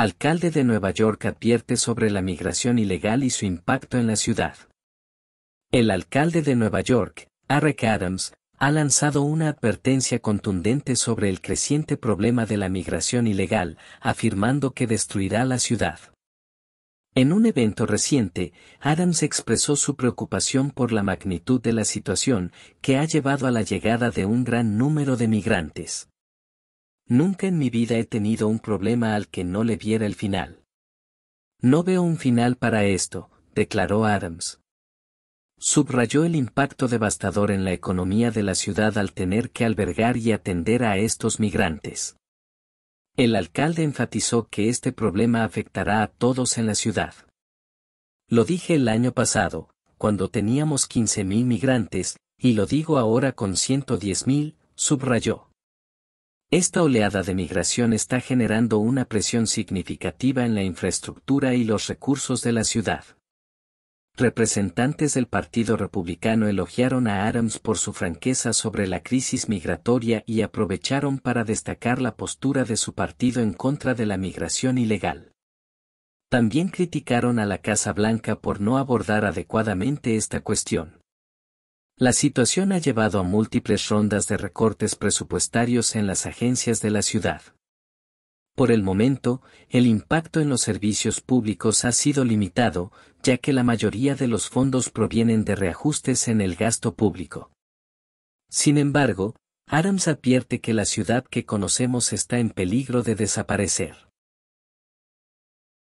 Alcalde de Nueva York advierte sobre la migración ilegal y su impacto en la ciudad. El alcalde de Nueva York, Eric Adams, ha lanzado una advertencia contundente sobre el creciente problema de la migración ilegal, afirmando que destruirá la ciudad. En un evento reciente, Adams expresó su preocupación por la magnitud de la situación que ha llevado a la llegada de un gran número de migrantes. Nunca en mi vida he tenido un problema al que no le viera el final. No veo un final para esto, declaró Adams. Subrayó el impacto devastador en la economía de la ciudad al tener que albergar y atender a estos migrantes. El alcalde enfatizó que este problema afectará a todos en la ciudad. Lo dije el año pasado, cuando teníamos 15.000 migrantes, y lo digo ahora con 110.000, subrayó. Esta oleada de migración está generando una presión significativa en la infraestructura y los recursos de la ciudad. Representantes del Partido Republicano elogiaron a Adams por su franqueza sobre la crisis migratoria y aprovecharon para destacar la postura de su partido en contra de la migración ilegal. También criticaron a la Casa Blanca por no abordar adecuadamente esta cuestión. La situación ha llevado a múltiples rondas de recortes presupuestarios en las agencias de la ciudad. Por el momento, el impacto en los servicios públicos ha sido limitado, ya que la mayoría de los fondos provienen de reajustes en el gasto público. Sin embargo, Adams advierte que la ciudad que conocemos está en peligro de desaparecer.